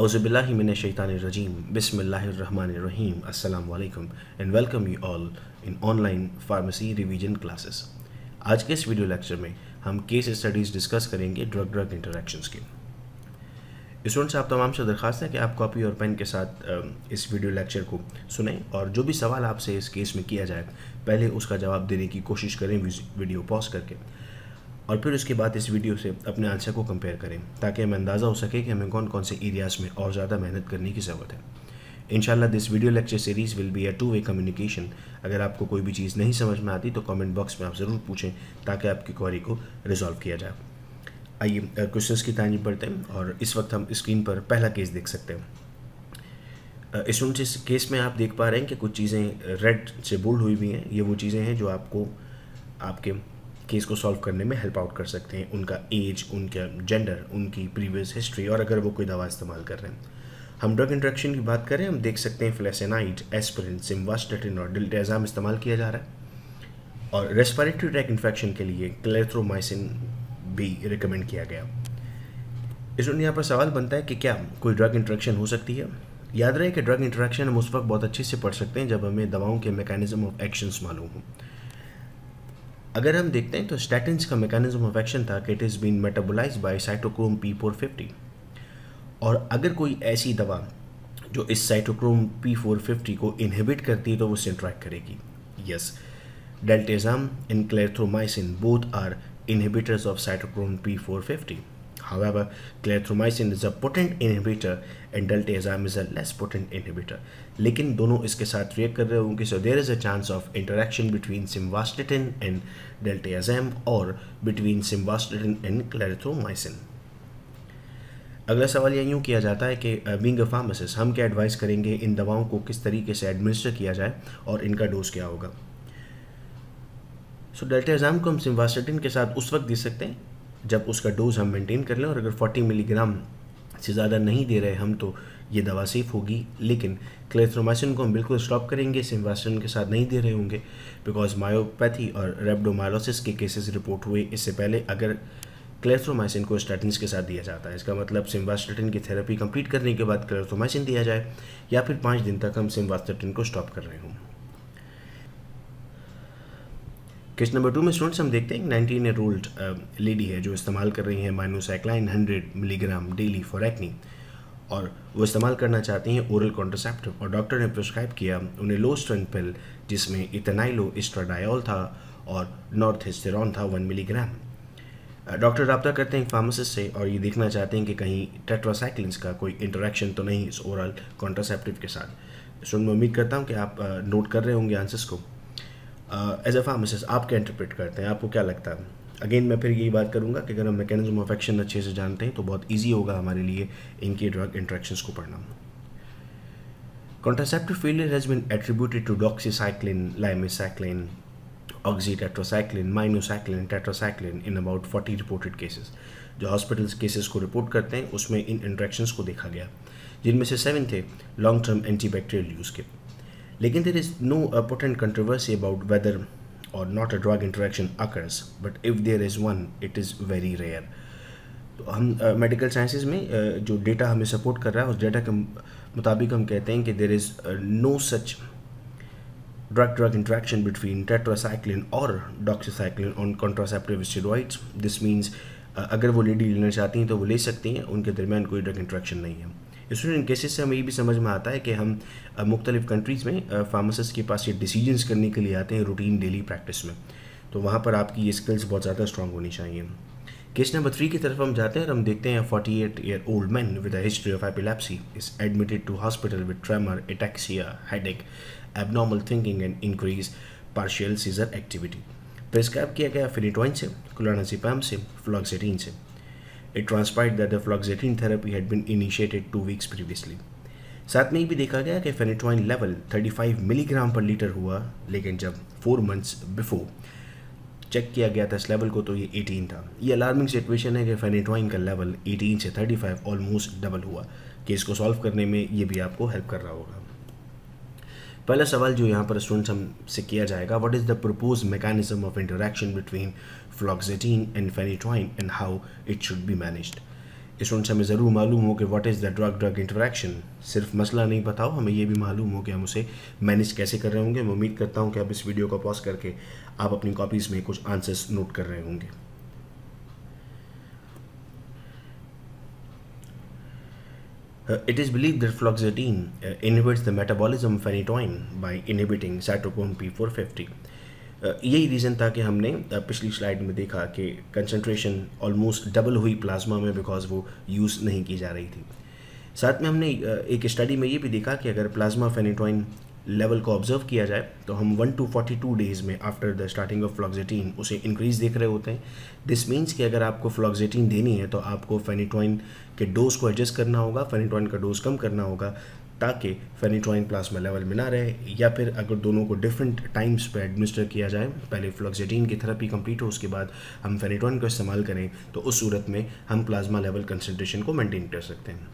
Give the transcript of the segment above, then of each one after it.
Auzubillahiminashaitanirrajim. Bismillahirrahmanirrahim. Assalamu वालेकुम and welcome you all in online pharmacy revision classes आज के इस वीडियो लेक्चर में हम केस स्टडीज़ डिस्कस करेंगे ड्रग ड्रग इंटरेक्शंस के स्टूडेंट्स आप तमाम से दरख्वास्त हैं कि आप कॉपी और पेन के साथ इस वीडियो लेक्चर को सुनें और जो भी सवाल आपसे इस केस में किया जाए पहले उसका जवाब देने की कोशिश करें वीडियो पॉज करके और फिर उसके बाद इस वीडियो से अपने आंसर को कंपेयर करें ताकि हमें अंदाज़ा हो सके कि हमें कौन कौन से एरियाज़ में और ज़्यादा मेहनत करने की ज़रूरत है इनशाला this video lecture series will be a two way communication अगर आपको कोई भी चीज़ नहीं समझ में आती तो कमेंट बॉक्स में आप ज़रूर पूछें ताकि आपकी क्वारी को रिजॉल्व किया जाए आइए क्वेश्चंस की तानी पढ़ते हैं और इस वक्त हम स्क्रीन पर पहला केस देख सकते हैं इस केस में आप देख पा रहे हैं कि कुछ चीज़ें रेड से बोल्ड हुई हुई हैं ये वो चीज़ें हैं जो आपको आपके केस को सॉल्व करने में हेल्प आउट कर सकते हैं उनका एज उनका जेंडर उनकी प्रीवियस हिस्ट्री और अगर वो कोई दवा इस्तेमाल कर रहे हैं हम ड्रग इंट्रेक्शन की बात करें हम देख सकते हैं फ्लैसेनाइट एस्परिन सिम्वास्टेटिन और डिल्टेजाम इस्तेमाल किया जा रहा है और रेस्पिरेटरी ट्रैक इन्फेक्शन के लिए क्लेथ्रोमाइसिन भी रिकमेंड किया गया इस यहाँ पर सवाल बनता है कि क्या कोई ड्रग इंट्रेक्शन हो सकती है याद रहे कि ड्रग इंट्रैक्शन हम उस वक्त बहुत अच्छे से पढ़ सकते हैं जब हमें दवाओं के मैकेनिज्म ऑफ एक्शंस मालूम हों अगर हम देखते हैं तो स्टैटिन का मैकेनिज्म ऑफ एक्शन था कि it is been metabolize by cytochrome P four fifty और अगर कोई ऐसी दवा जो इस साइटोक्रोम पी फोर फिफ्टी को इनहिबिट करती है तो वो सेंट्रैक्ट करेगी yes diltiazem in clarithromycin both are inhibitors of cytochrome P four fifty However, clarithromycin is a potent inhibitor and deltazime is a less potent inhibitor. लेकिन दोनों इसके साथ react कर रहे होंगे so there is a chance of interaction between simvastatin and डेल्टेजाम or between simvastatin and clarithromycin. अगला सवाल यह यूँ किया जाता है कि बींग अ फार्मासिस्ट हम क्या एडवाइस करेंगे इन दवाओं को किस तरीके से एडमिनिस्टर किया जाए और इनका डोज क्या होगा सो डेल्टाजाम को हम सिम्वास्टिटिन के साथ उस वक्त दे सकते हैं जब उसका डोज़ हम मेंटेन कर लें और अगर 40 मिलीग्राम से ज़्यादा नहीं दे रहे हम तो ये दवा सेफ होगी लेकिन क्लेथ्रोमासिन को हम बिल्कुल स्टॉप करेंगे सिम्बासिन के साथ नहीं दे रहे होंगे बिकॉज मायोपैथी और रेबडोमायलोसिस के केसेस रिपोर्ट हुए इससे पहले अगर क्लेथ्रोमाइसिन को स्टैटिन के साथ दिया जाता है इसका मतलब सिम्वास्टेटिन की थेरेपी कंप्लीट करने के बाद क्लेथ्रोमाइसिन दिया जाए या फिर पाँच दिन तक हम सिम्वास्टेटिन को स्टॉप कर रहे हों क्वेश्चन नंबर टू में स्टूडेंट्स हम देखते हैं नाइनटीन ईयर ओल्ड लेडी है जो इस्तेमाल कर रही है minocycline hundred milligram daily for acne और वो इस्तेमाल करना चाहती हैं ओरल कॉन्ट्रसेप्टिव और डॉक्टर ने प्रिस्क्राइब किया उन्हें लो स्ट्रेंथ पिल जिसमें इतनाइलो इस्ट्राडायल था और नॉर्थ हिस्टेरॉन था वन मिलीग्राम डॉक्टर रबता करते हैं फार्मासिस्ट से और ये देखना चाहते हैं कि कहीं टेट्रासाइक्लिन्स का कोई इंटरेक्शन तो नहीं इस ओरल कॉन्ट्रासेप्टिव के साथ सो मैं उम्मीद करता हूँ कि आप नोट कर रहे होंगे आंसर्स को एज ए फार्मासिस्ट आप क्या इंटरप्रेट करते हैं आपको क्या लगता है अगेन मैं फिर यही बात करूँगा कि अगर हम मैकेनिज्म ऑफ एक्शन अच्छे से जानते हैं तो बहुत ईजी होगा हमारे लिए इनके ड्रग इंट्रैक्शंस को पढ़ना failure has been attributed to doxycycline lymecycline limocycline, tetracycline minocycline tetracycline in about forty reported cases जो हॉस्पिटल केसेस को रिपोर्ट करते हैं उसमें इन इंट्रैक्शंस को देखा गया जिनमें से सेवन थे लॉन्ग टर्म एंटीबैक्टीरियल यूज़ के लेकिन there is no important controversy about whether or not a drug interaction occurs but if there is one it is very rare तो हम मेडिकल uh, साइंसेज में uh, जो data हमें support कर रहा है उस डेटा के मुताबिक हम कहते हैं कि there is no such drug drug interaction between tetracycline और doxycycline on contraceptive steroids this means अगर वो लेडी लेना चाहती हैं तो वो ले सकती हैं उनके दरमियान कोई ड्रग इंट्रैक्शन नहीं है स्टूडेंट केसेस से हमें ये भी समझ में आता है कि हम मुख्तलिफ़ कंट्रीज़ में फार्मासिस्ट के पास ये डिसीजंस करने के लिए आते हैं रूटीन डेली प्रैक्टिस में तो वहाँ पर आपकी ये स्किल्स बहुत ज़्यादा स्ट्रॉन्ग होनी चाहिए केस नंबर थ्री की तरफ हम जाते हैं और हम देखते हैं forty eight year old man with history of epilepsy is admitted to hospital with tremor ataxia headache abnormal thinking and increase partial seizure activity prescribe किया गया फिनिटोइन से क्लोनाजिपैम से फ्लॉक्सिटीन से it transpired that the fluoxetine therapy had been initiated two weeks previously साथ में ये भी देखा गया कि फेनिटोइन लेवल 35 मिलीग्राम पर लीटर हुआ लेकिन जब फोर मंथ्स बिफोर चेक किया गया था इस लेवल को तो ये 18 था ये अलार्मिंग सिचुएशन है कि फेनेटोइन का लेवल 18 से 35 ऑलमोस्ट डबल हुआ केस को सॉल्व करने में ये भी आपको हेल्प कर रहा होगा पहला सवाल जो यहाँ पर स्टूडेंट्स हमसे किया जाएगा what is the propose mechanism of interaction between fluoxetine and phenytoin and how it should be managed students हमें ज़रूर मालूम हो कि what is the drug drug interaction सिर्फ मसला नहीं बताओ हमें ये भी मालूम हो कि हम उसे मैनेज कैसे कर रहे होंगे मैं उम्मीद करता हूँ कि आप इस वीडियो को पॉज करके आप अपनी कॉपीज़ में कुछ आंसर्स नोट कर रहे होंगे Uh, it is believed that fluoxetine uh, inhibits the metabolism of phenytoin by inhibiting cytochrome P450. Uh, यही रीज़न था कि हमने पिछली स्लाइड में देखा कि कंसनट्रेशन ऑलमोस्ट डबल हुई प्लाज्मा में बिकॉज वो यूज़ नहीं की जा रही थी साथ में हमने एक स्टडी में ये भी देखा कि अगर प्लाज्मा फेनिटोइन लेवल को ऑब्जर्व किया जाए तो हम one to forty two days में after the starting of fluoxetine उसे इंक्रीज देख रहे होते हैं दिस मीन्स कि अगर आपको फ्लॉक्जेटीन देनी है तो आपको फेनिटोइन के डोज को एडजस्ट करना होगा फेनिटोइन का डोज कम करना होगा ताकि फेनिटोइन प्लाज्मा लेवल में ना रहे या फिर अगर दोनों को डिफरेंट टाइम्स पर एडमिनिस्टर किया जाए पहले फ्लॉक्जेटीन की थेरेपी कंप्लीट हो उसके बाद हम फेनिटोइन का इस्तेमाल करें तो उस सूरत में हम प्लाज्मा लेवल कंसनट्रेशन को मेंटेन कर सकते हैं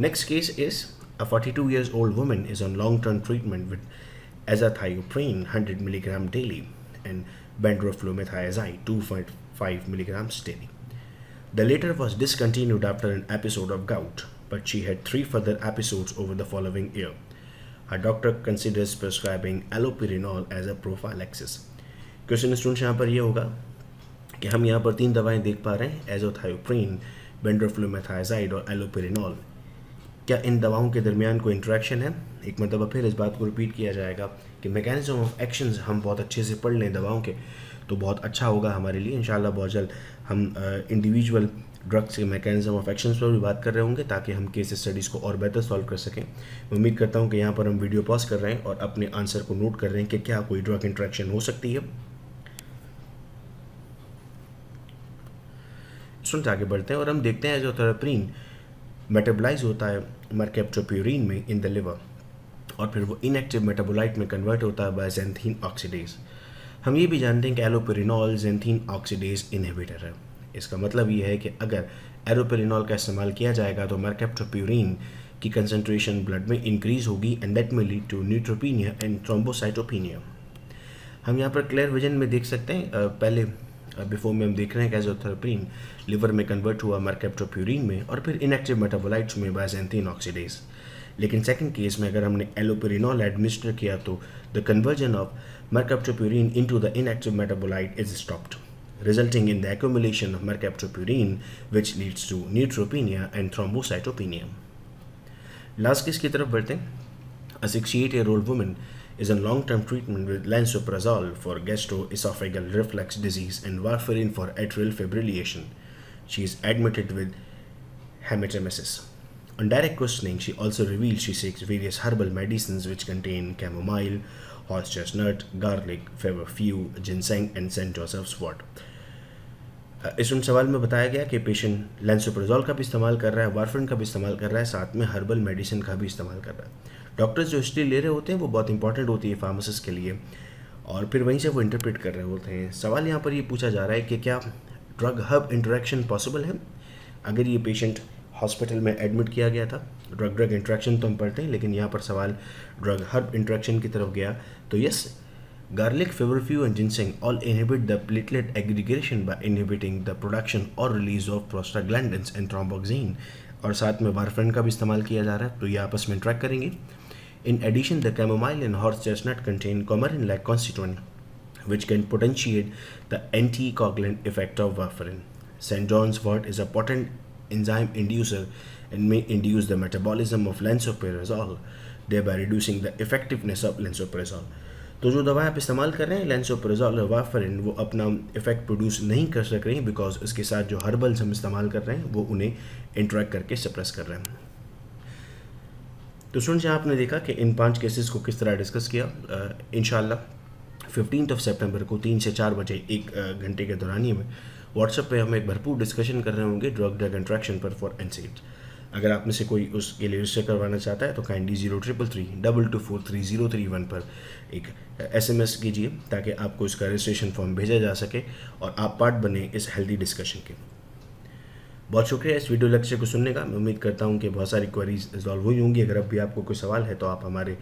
next case is A 42 years old woman is on long-term treatment with azathioprine 100 mg daily and bendroflumethiazide 2.5 mg daily. The latter was discontinued after an episode of gout, but she had three further episodes over the following year. Her doctor considers prescribing allopurinol as a prophylaxis. Question students यहाँ पर ये होगा कि हम यहाँ पर तीन दवाएं देख पा रहे हैं एजोथायोप्रीन बेंड्रोफ्लोमेथाइजाइड और क्या इन दवाओं के दरमियान कोई इंट्रैक्शन है एक मरतबा फिर इस बात को रिपीट किया जाएगा कि मैकेनिज्म ऑफ एक्शन हम बहुत अच्छे से पढ़ लें दवाओं के तो बहुत अच्छा होगा हमारे लिए इन बहुत जल्द हम इंडिविजुअल ड्रग्स के मैकेनिज्म ऑफ एक्शन पर भी बात कर रहे होंगे ताकि हम केस स्टडीज़ को और बेहतर सॉल्व कर सकें उम्मीद करता हूँ कि यहाँ पर हम वीडियो पॉज कर रहे हैं और अपने आंसर को नोट कर रहे हैं कि क्या कोई ड्रग इंट्रैक्शन हो सकती है सुनते आगे बढ़ते हैं और हम देखते हैं जो थेरेप्रीन मेटेबलाइज होता है मरकेप्टोप्यूरिन में इन द लिवर और फिर वो इनएक्टिव मेटाबोलाइट में कन्वर्ट होता है बाय जेंथीन ऑक्सीडेज हम ये भी जानते हैं कि एलोपेरिनॉल जेंथीन ऑक्सीडेज इनहिबिटर है इसका मतलब ये है कि अगर एलोपेरिनॉल का इस्तेमाल किया जाएगा तो मरकेप्टोप्यूरिन की कंसनट्रेशन ब्लड में इंक्रीज होगी and that may lead to neutropenia and thrombocytopenia हम यहाँ पर क्लियर विजन में देख सकते हैं पहले बिफोर में हम देख रहे हैं कैजोथेरेपिन लिवर में कन्वर्ट हुआ मर्केप्टोप्यूरिन में और फिर इनएक्टिव मेटाबोलाइट्स में बायजेंथिन ऑक्सीडेज लेकिन सेकंड केस में अगर हमने एलोपेरिनॉल एडमिनिस्टर किया तो the conversion of mercaptopurine into the inactive metabolite is stopped resulting in the accumulation of mercaptopurine which leads to neutropenia and thrombocytopenia last case की तरफ बढ़ते हैं a 68 year old woman is in long-term treatment with lansoprazole for gastroesophageal reflux disease and warfarin for atrial fibrillation. She is admitted with hematemesis. On direct questioning, she also reveals she seeks various herbal medicines which contain chamomile, horse chestnut, garlic, feverfew, ginseng and St. Joseph's wort. इसमें सवाल में बताया गया कि patient लेंसोप्रोजोल का भी इस्तेमाल कर रहा है वारफिन का भी इस्तेमाल कर रहा है साथ में हर्बल मेडिसिन का भी इस्तेमाल कर रहा है डॉक्टर्स जो हिस्ट्री ले रहे होते हैं वो बहुत इंपॉर्टेंट होती है फार्मासिस्ट के लिए और फिर वहीं से वो इंटरप्रेट कर रहे होते हैं सवाल यहाँ पर ये पूछा जा रहा है कि क्या ड्रग हब इंटरेक्शन पॉसिबल है अगर ये पेशेंट हॉस्पिटल में एडमिट किया गया था ड्रग ड्रग इंट्रैक्शन तो हम पढ़ते हैं लेकिन यहाँ पर सवाल ड्रग हर्ब इंट्रैक्शन की तरफ गया तो yes garlic feverfew and ginseng all inhibit the platelet aggregation by inhibiting the production और release of prostaglandin and thromboxane और साथ में वारफेन का भी इस्तेमाल किया जा रहा है तो ये आपस में इंट्रैक्ट करेंगे In addition, the chamomile and horse chestnut contain coumarin-like constituent, which can potentiate the anticoagulant effect of warfarin. St. John's wort is a potent enzyme inducer and may induce the metabolism of lansoprazole, thereby reducing the effectiveness of lansoprazole. तो जो दवाएं आप इस्तेमाल कर रहे हैं लेंसोप्रेजोल और वाफरिन वो अपना इफेक्ट प्रोड्यूस नहीं कर सक रही बिकॉज इसके साथ जो हर्बल्स हम इस्तेमाल कर रहे हैं वो उन्हें इंटरेक्ट करके सप्रेस कर रहे हैं तो स्टूडेंट्स यहाँ आपने देखा कि इन पांच केसेस को किस तरह डिस्कस किया इन फिफ्टीन ऑफ सेप्टेम्बर को तीन से चार बजे एक घंटे के दौरान ही में व्हाट्सएप पे हम एक भरपूर डिस्कशन कर रहे होंगे ड्रग ड्रग इंट्रैक्शन पर फॉर एन अगर आप में से कोई उसके लिए रजिस्टर करवाना चाहता है तो kindly zero triple three double two four three zero three one पर एक एस एम एस कीजिए ताकि आपको इसका रजिस्ट्रेशन फॉर्म भेजा जा सके और आप पार्ट बने इस हेल्दी डिस्कशन के बहुत शुक्रिया इस वीडियो लेक्चर को सुनने का मैं उम्मीद करता हूँ कि बहुत सारी क्वेरीज रिजॉल्व हुई होंगी अगर अब भी आपको कोई सवाल है तो आप हमारे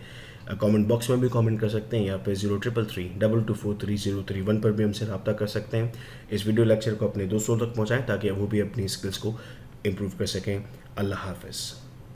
कमेंट बॉक्स में भी कमेंट कर सकते हैं या फिर zero triple three double two four three zero three one पर भी हमसे रब्ता कर सकते हैं इस वीडियो लेक्चर को अपने दोस्तों तक पहुँचाएँ ताकि वो भी अपनी स्किल्स को इम्प्रूव कर सकें अल्लाह हाफिज़